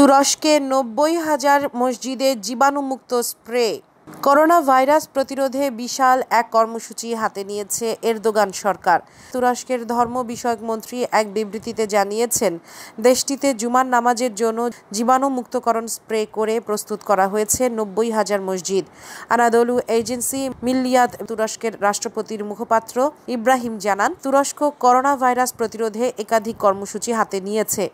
তুরস্কে নব্বই হাজার মসজিদে জীবাণুমুক্ত স্প্রে করোনা ভাইরাস প্রতিরোধে বিশাল এক কর্মসূচি হাতে নিয়েছে এরদোগান সরকার তুরস্কের ধর্ম বিষয়ক মন্ত্রী এক বিবৃতিতে জানিয়েছেন দেশটিতে জুমার নামাজের জন্য জীবাণুমুক্তকরণ স্প্রে করে প্রস্তুত করা হয়েছে নব্বই হাজার মসজিদ আনাদলু এজেন্সি মিল্লিয়াত তুরস্কের রাষ্ট্রপতির মুখপাত্র ইব্রাহিম জানান তুরস্ক করোনা ভাইরাস প্রতিরোধে একাধিক কর্মসূচি হাতে নিয়েছে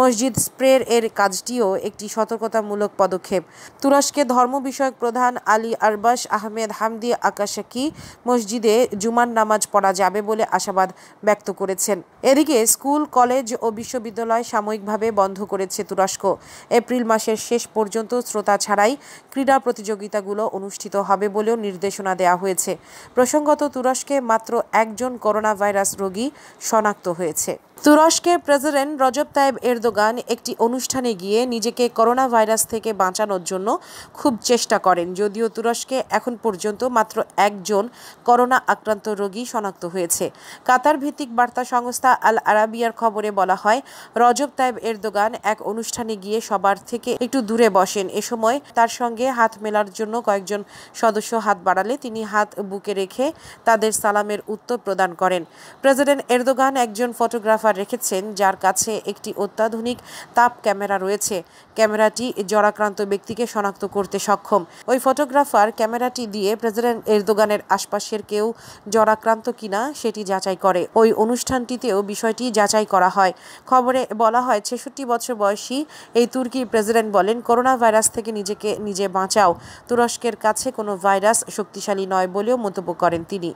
মসজিদ স্প্রের এর কাজটিও একটি সতর্কতামূলক পদক্ষেপ তুরস্কে ধর্ম বিষয়ক প্রধান আলী আলী আরবাস আহমেদ হামদি আকাশাকি মসজিদে জুমার নামাজ পড়া যাবে বলে আশাবাদ ব্যক্ত করেছেন এদিকে স্কুল কলেজ ও বিশ্ববিদ্যালয় সাময়িকভাবে বন্ধ করেছে তুরস্ক এপ্রিল মাসের শেষ পর্যন্ত শ্রোতা ছাড়াই ক্রীড়া প্রতিযোগিতাগুলো অনুষ্ঠিত হবে বলেও নির্দেশনা দেওয়া হয়েছে প্রসঙ্গত তুরস্কে মাত্র একজন করোনা ভাইরাস রোগী শনাক্ত হয়েছে তুরস্কের প্রেসিডেন্ট রজব তাইব এরদোগান একটি অনুষ্ঠানে গিয়ে নিজেকে করোনা ভাইরাস থেকে বাঁচানোর জন্য খুব চেষ্টা করেন যদিও তুরস্কে এখন পর্যন্ত মাত্র একজন করোনা আক্রান্ত রোগী শনাক্ত হয়েছে কাতার ভিত্তিক বার্তা সংস্থা আল আরাবিয়ার খবরে বলা হয় রজব তায়েব এরদোগান এক অনুষ্ঠানে গিয়ে সবার থেকে একটু দূরে বসেন এ সময় তার সঙ্গে হাত মেলার জন্য কয়েকজন সদস্য হাত বাড়ালে তিনি হাত বুকে রেখে তাদের সালামের উত্তর প্রদান করেন প্রেসিডেন্ট এরদোগান একজন ফটোগ্রাফার সার্ভার রেখেছেন যার কাছে একটি অত্যাধুনিক তাপ ক্যামেরা রয়েছে ক্যামেরাটি জরাক্রান্ত ব্যক্তিকে শনাক্ত করতে সক্ষম ওই ফটোগ্রাফার ক্যামেরাটি দিয়ে প্রেসিডেন্ট এরদোগানের আশপাশের কেউ জরাক্রান্ত কিনা সেটি যাচাই করে ওই অনুষ্ঠানটিতেও বিষয়টি যাচাই করা হয় খবরে বলা হয় ছেষট্টি বছর বয়সী এই তুর্কি প্রেসিডেন্ট বলেন করোনা ভাইরাস থেকে নিজেকে নিজে বাঁচাও তুরস্কের কাছে কোনো ভাইরাস শক্তিশালী নয় বলেও মন্তব্য করেন তিনি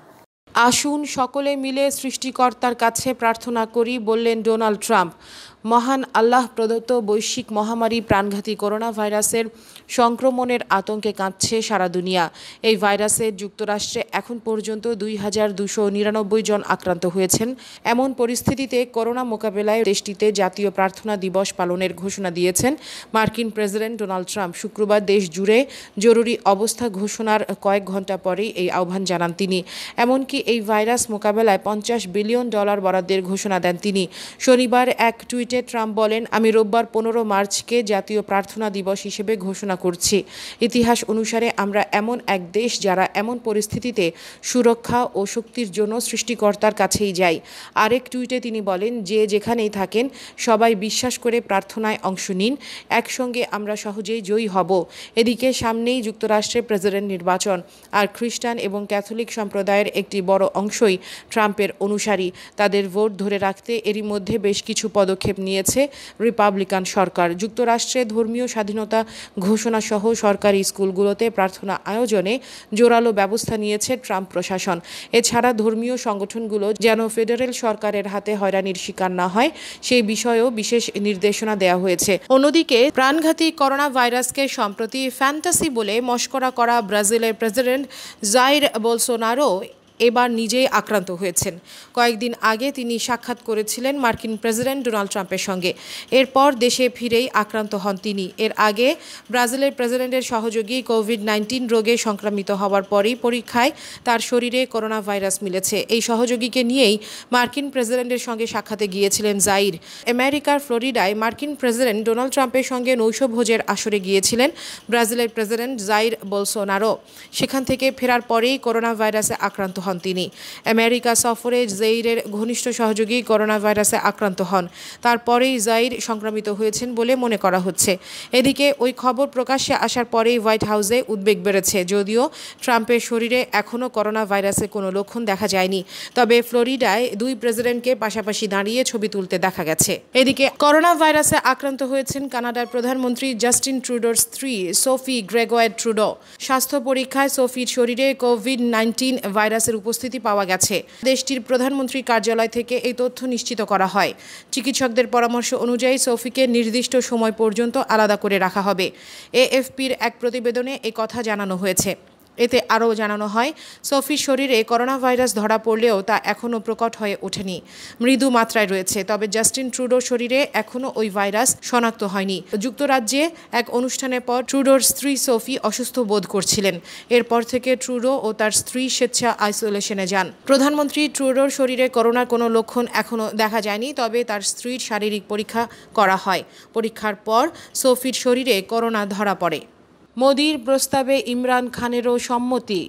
আসুন সকলে মিলে সৃষ্টিকর্তার কাছে প্রার্থনা করি বললেন ডোনাল্ড ট্রাম্প মহান আল্লাহ প্রদত্ত বৈশ্বিক মহামারী প্রাণঘাতী করোনা ভাইরাসের সংক্রমণের আতঙ্কে কাঁদছে সারা দুনিয়া এই ভাইরাসে যুক্তরাষ্ট্রে এখন পর্যন্ত দুই হাজার দুশো নিরানব্বই জন আক্রান্ত হয়েছেন এমন পরিস্থিতিতে করোনা মোকাবেলায় দেশটিতে জাতীয় প্রার্থনা দিবস পালনের ঘোষণা দিয়েছেন মার্কিন প্রেসিডেন্ট ডোনাল্ড ট্রাম্প শুক্রবার দেশ জুড়ে জরুরি অবস্থা ঘোষণার কয়েক ঘন্টা পরেই এই আহ্বান জানান তিনি এমনকি এই ভাইরাস মোকাবেলায় পঞ্চাশ বিলিয়ন ডলার বরাদ্দের ঘোষণা দেন তিনি শনিবার এক টুইট টুইটে ট্রাম্প বলেন আমি রোববার পনেরো মার্চকে জাতীয় প্রার্থনা দিবস হিসেবে ঘোষণা করছি ইতিহাস অনুসারে আমরা এমন এক দেশ যারা এমন পরিস্থিতিতে সুরক্ষা ও শক্তির জন্য সৃষ্টিকর্তার কাছেই যাই আরেক টুইটে তিনি বলেন যে যেখানেই থাকেন সবাই বিশ্বাস করে প্রার্থনায় অংশ নিন একসঙ্গে আমরা সহজেই জয়ী হব এদিকে সামনেই যুক্তরাষ্ট্রের প্রেসিডেন্ট নির্বাচন আর খ্রিস্টান এবং ক্যাথলিক সম্প্রদায়ের একটি বড় অংশই ট্রাম্পের অনুসারী তাদের ভোট ধরে রাখতে এরই মধ্যে বেশ কিছু পদক্ষেপ নিয়েছে রিপাবলিকান সরকার যুক্তরাষ্ট্রে ধর্মীয় স্বাধীনতা ঘোষণা সহ সরকারি স্কুলগুলোতে প্রার্থনা আয়োজনে জোরালো ব্যবস্থা নিয়েছে ট্রাম্প প্রশাসন এছাড়া ধর্মীয় সংগঠনগুলো যেন ফেডারেল সরকারের হাতে হয়রানির শিকার না হয় সেই বিষয়েও বিশেষ নির্দেশনা দেওয়া হয়েছে অন্যদিকে প্রাণঘাতী করোনা ভাইরাসকে সম্প্রতি ফ্যান্টাসি বলে মস্করা করা ব্রাজিলের প্রেসিডেন্ট জাইর বোলসোনারো এবার নিজেই আক্রান্ত হয়েছেন কয়েকদিন আগে তিনি সাক্ষাৎ করেছিলেন মার্কিন প্রেসিডেন্ট ডোনাল্ড ট্রাম্পের সঙ্গে এরপর দেশে ফিরেই আক্রান্ত হন তিনি এর আগে ব্রাজিলের প্রেসিডেন্টের সহযোগী কোভিড নাইন্টিন রোগে সংক্রামিত হওয়ার পরেই পরীক্ষায় তার শরীরে করোনা ভাইরাস মিলেছে এই সহযোগীকে নিয়েই মার্কিন প্রেসিডেন্টের সঙ্গে সাক্ষাতে গিয়েছিলেন জাইর আমেরিকার ফ্লোরিডায় মার্কিন প্রেসিডেন্ট ডোনাল্ড ট্রাম্পের সঙ্গে নৈশভোজের আসরে গিয়েছিলেন ব্রাজিলের প্রেসিডেন্ট জাইর বোলসোনারো সেখান থেকে ফেরার পরেই করোনা ভাইরাসে আক্রান্ত হন হন তিনি আমেরিকা সফরে জেইরের ঘনিষ্ঠ সহযোগী করোনা ভাইরাসে আক্রান্ত হন তারপরেই জাইর সংক্রমিত হয়েছেন বলে মনে করা হচ্ছে এদিকে ওই খবর প্রকাশ্যে আসার পরেই হোয়াইট হাউসে উদ্বেগ বেড়েছে যদিও ট্রাম্পের শরীরে এখনও করোনা ভাইরাসের কোনো লক্ষণ দেখা যায়নি তবে ফ্লোরিডায় দুই প্রেসিডেন্টকে পাশাপাশি দাঁড়িয়ে ছবি তুলতে দেখা গেছে এদিকে করোনা ভাইরাসে আক্রান্ত হয়েছেন কানাডার প্রধানমন্ত্রী জাস্টিন ট্রুডোর স্ত্রী সোফি গ্রেগোয়েড ট্রুডো স্বাস্থ্য পরীক্ষায় সোফির শরীরে কোভিড নাইন্টিন ভাইরাসের ভাইরাসের উপস্থিতি পাওয়া গেছে দেশটির প্রধানমন্ত্রীর কার্যালয় থেকে এই তথ্য নিশ্চিত করা হয় চিকিৎসকদের পরামর্শ অনুযায়ী সফিকে নির্দিষ্ট সময় পর্যন্ত আলাদা করে রাখা হবে এএফপির এক প্রতিবেদনে কথা জানানো হয়েছে এতে আরও জানানো হয় সফির শরীরে করোনা ভাইরাস ধরা পড়লেও তা এখনও প্রকট হয়ে ওঠেনি মৃদু মাত্রায় রয়েছে তবে জাস্টিন ট্রুডোর শরীরে এখনও ওই ভাইরাস শনাক্ত হয়নি যুক্তরাজ্যে এক অনুষ্ঠানের পর ট্রুডোর স্ত্রী সোফি অসুস্থ বোধ করছিলেন এরপর থেকে ট্রুডো ও তার স্ত্রী স্বেচ্ছা আইসোলেশনে যান প্রধানমন্ত্রী ট্রুডোর শরীরে করোনার কোনো লক্ষণ এখনও দেখা যায়নি তবে তার স্ত্রীর শারীরিক পরীক্ষা করা হয় পরীক্ষার পর সোফির শরীরে করোনা ধরা পড়ে মোদির প্রস্তাবে ইমরান খানেরও সম্মতি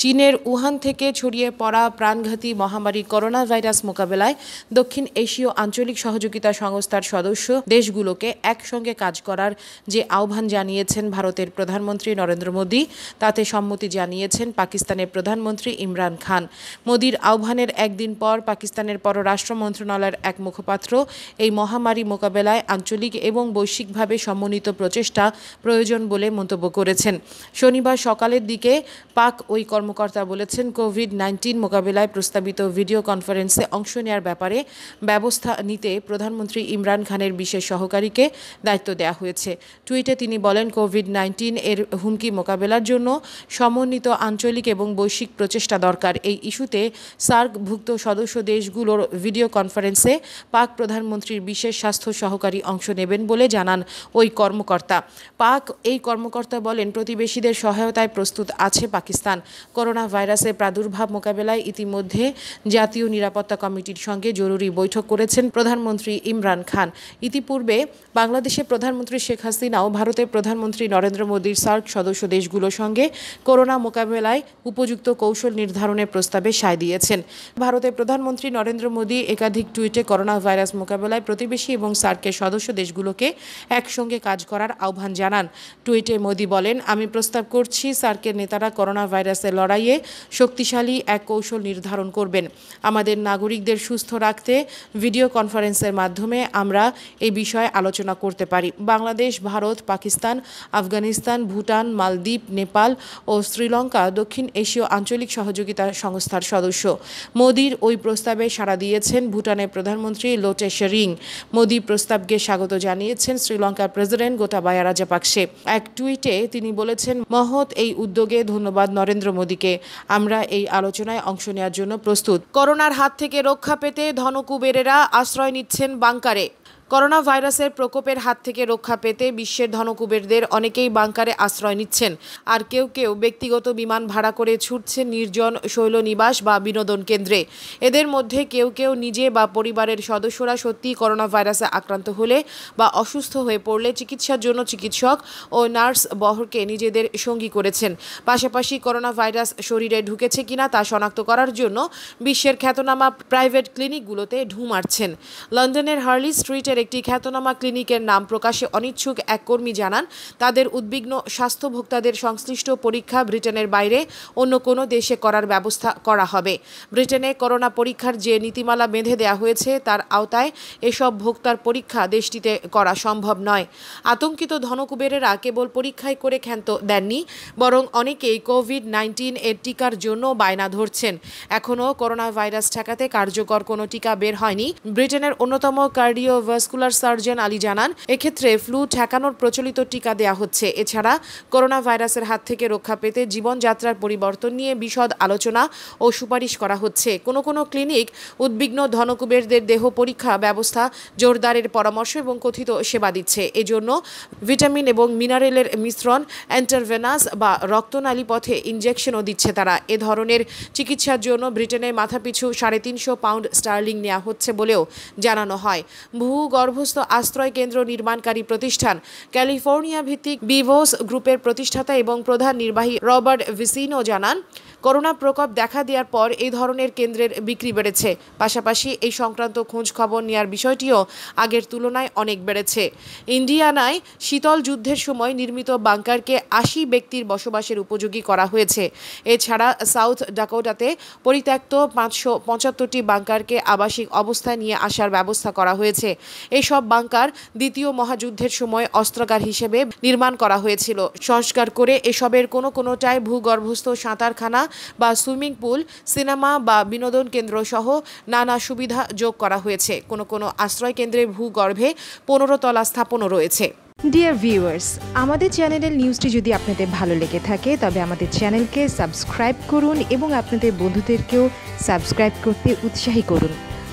চীনের উহান থেকে ছড়িয়ে পড়া প্রাণঘাতী মহামারী করোনা ভাইরাস মোকাবেলায় দক্ষিণ এশীয় আঞ্চলিক সহযোগিতা সংস্থার সদস্য দেশগুলোকে একসঙ্গে কাজ করার যে আহ্বান জানিয়েছেন ভারতের প্রধানমন্ত্রী নরেন্দ্র মোদী তাতে সম্মতি জানিয়েছেন পাকিস্তানের প্রধানমন্ত্রী ইমরান খান মোদীর আহ্বানের একদিন পর পাকিস্তানের পররাষ্ট্র মন্ত্রণালয়ের এক মুখপাত্র এই মহামারী মোকাবেলায় আঞ্চলিক এবং বৈশ্বিকভাবে সমন্বিত প্রচেষ্টা প্রয়োজন বলে মন্তব্য করেছেন শনিবার সকালের দিকে পাক ওই কর্ম কর্মকর্তা বলেছেন কোভিড নাইন্টিন মোকাবেলায় প্রস্তাবিত ভিডিও কনফারেন্সে অংশ নেওয়ার ব্যাপারে ব্যবস্থা নিতে প্রধানমন্ত্রী ইমরান খানের বিশেষ সহকারীকে দায়িত্ব দেওয়া হয়েছে টুইটে তিনি বলেন কোভিড নাইন্টিন এর হুমকি মোকাবেলার জন্য সমন্বিত আঞ্চলিক এবং বৈশ্বিক প্রচেষ্টা দরকার এই ইস্যুতে সার্কভুক্ত সদস্য দেশগুলোর ভিডিও কনফারেন্সে পাক প্রধানমন্ত্রীর বিশেষ স্বাস্থ্য সহকারী অংশ নেবেন বলে জানান ওই কর্মকর্তা পাক এই কর্মকর্তা বলেন প্রতিবেশীদের সহায়তায় প্রস্তুত আছে পাকিস্তান করোনা ভাইরাসের প্রাদুর্ভাব মোকাবেলায় ইতিমধ্যে জাতীয় নিরাপত্তা কমিটির সঙ্গে জরুরি বৈঠক করেছেন প্রধানমন্ত্রী ইমরান খান ইতিপূর্বে বাংলাদেশের প্রধানমন্ত্রী শেখ হাসিনাও ভারতের প্রধানমন্ত্রী নরেন্দ্র মোদীর সার্ক সদস্য দেশগুলোর সঙ্গে করোনা মোকাবেলায় উপযুক্ত কৌশল নির্ধারণের প্রস্তাবে সায় দিয়েছেন ভারতের প্রধানমন্ত্রী নরেন্দ্র মোদী একাধিক টুইটে করোনা ভাইরাস মোকাবেলায় প্রতিবেশী এবং সার্কের সদস্য দেশগুলোকে একসঙ্গে কাজ করার আহ্বান জানান টুইটে মোদী বলেন আমি প্রস্তাব করছি সার্কের নেতারা করোনা ভাইরাসের লড়াইয়ে শক্তিশালী এক কৌশল নির্ধারণ করবেন আমাদের নাগরিকদের সুস্থ রাখতে ভিডিও কনফারেন্সের মাধ্যমে আমরা এই বিষয়ে আলোচনা করতে পারি বাংলাদেশ ভারত পাকিস্তান আফগানিস্তান ভুটান মালদ্বীপ নেপাল ও শ্রীলঙ্কা দক্ষিণ এশীয় আঞ্চলিক সহযোগিতা সংস্থার সদস্য মোদির ওই প্রস্তাবে সাড়া দিয়েছেন ভুটানের প্রধানমন্ত্রী লোটে শেরিং মোদি প্রস্তাবকে স্বাগত জানিয়েছেন শ্রীলঙ্কার প্রেসিডেন্ট গোটাবায়া রাজাপাকসে এক টুইটে তিনি বলেছেন মহৎ এই উদ্যোগে ধন্যবাদ নরেন্দ্র মোদী অন্যদিকে আমরা এই আলোচনায় অংশ নেওয়ার জন্য প্রস্তুত করোনার হাত থেকে রক্ষা পেতে ধনকুবেরেরা আশ্রয় নিচ্ছেন বাংকারে করোনা ভাইরাসের প্রকোপের হাত থেকে রক্ষা পেতে বিশ্বের ধনকুবেরদের অনেকেই বাংকারে আশ্রয় নিচ্ছেন আর কেউ কেউ ব্যক্তিগত বিমান ভাড়া করে ছুটছে নির্জন শৈলনিবাস বা বিনোদন কেন্দ্রে এদের মধ্যে কেউ কেউ নিজে বা পরিবারের সদস্যরা সত্যি করোনা ভাইরাসে আক্রান্ত হলে বা অসুস্থ হয়ে পড়লে চিকিৎসার জন্য চিকিৎসক ও নার্স বহরকে নিজেদের সঙ্গী করেছেন পাশাপাশি করোনা ভাইরাস শরীরে ঢুকেছে কিনা তা শনাক্ত করার জন্য বিশ্বের খ্যাতনামা প্রাইভেট ক্লিনিকগুলোতে ঢু মারছেন লন্ডনের হার্লি স্ট্রিটে পুলিশের একটি খ্যাতনামা ক্লিনিকের নাম প্রকাশে অনিচ্ছুক এক কর্মী জানান তাদের উদ্বিগ্ন স্বাস্থ্য ভোক্তাদের সংশ্লিষ্ট পরীক্ষা ব্রিটেনের বাইরে অন্য কোনো দেশে করার ব্যবস্থা করা হবে ব্রিটেনে করোনা পরীক্ষার যে নীতিমালা বেঁধে দেয়া হয়েছে তার আওতায় এসব ভোক্তার পরীক্ষা দেশটিতে করা সম্ভব নয় আতঙ্কিত ধনকুবেরেরা কেবল পরীক্ষায় করে ক্ষান্ত দেননি বরং অনেকেই কোভিড নাইন্টিন এর টিকার জন্য বায়না ধরছেন এখনও করোনা ভাইরাস ঠেকাতে কার্যকর কোনো টিকা বের হয়নি ব্রিটেনের অন্যতম কার্ডিও ভ্যাসকুলার সার্জন আলী জানান এক্ষেত্রে ফ্লু ঠেকানোর প্রচলিত টিকা দেয়া হচ্ছে এছাড়া করোনা ভাইরাসের হাত থেকে রক্ষা পেতে জীবনযাত্রার পরিবর্তন নিয়ে বিশদ আলোচনা ও সুপারিশ করা হচ্ছে কোনো কোনো ক্লিনিক উদ্বিগ্ন ধনকুবেরদের দেহ পরীক্ষা ব্যবস্থা জোরদারের পরামর্শ এবং কথিত সেবা দিচ্ছে এজন্য ভিটামিন এবং মিনারেলের মিশ্রণ অ্যান্টারভেনাস বা রক্তনালী পথে ইঞ্জেকশনও দিচ্ছে তারা এ ধরনের চিকিৎসার জন্য ব্রিটেনে মাথাপিছু সাড়ে তিনশো পাউন্ড স্টার্লিং নেওয়া হচ্ছে বলেও জানানো হয় ভূ গর্ভস্থ আশ্রয় কেন্দ্র নির্মাণকারী প্রতিষ্ঠান ক্যালিফোর্নিয়া ভিত্তিক বিভোস গ্রুপের প্রতিষ্ঠাতা এবং প্রধান নির্বাহী রবার্ট ভিসিনো জানান করোনা প্রকোপ দেখা দেওয়ার পর এই ধরনের কেন্দ্রের বিক্রি বেড়েছে পাশাপাশি এই সংক্রান্ত খোঁজ খবর নেওয়ার বিষয়টিও আগের তুলনায় অনেক বেড়েছে ইন্ডিয়ানায় শীতল যুদ্ধের সময় নির্মিত বাংকারকে আশি ব্যক্তির বসবাসের উপযোগী করা হয়েছে এছাড়া সাউথ ডাকোটাতে পরিত্যক্ত পাঁচশো পঁচাত্তরটি বাংকারকে আবাসিক অবস্থায় নিয়ে আসার ব্যবস্থা করা হয়েছে এসব বাংকার দ্বিতীয় মহাযুদ্ধের সময় অস্ত্রাগার হিসেবে নির্মাণ করা হয়েছিল সংস্কার করে এসবের কোনো কোনোটায় ভূগর্ভস্থ সাঁতারখানা বা সুইমিং পুল সিনেমা বা বিনোদন কেন্দ্র সহ নানা সুবিধা যোগ করা হয়েছে কোনো কোনো আশ্রয় কেন্দ্রের ভূগর্ভে পনেরো তলা স্থাপনও রয়েছে ডিয়ার ভিউয়ার্স আমাদের চ্যানেলের নিউজটি যদি আপনাদের ভালো লেগে থাকে তবে আমাদের চ্যানেলকে সাবস্ক্রাইব করুন এবং আপনাদের বন্ধুদেরকেও সাবস্ক্রাইব করতে উৎসাহী করুন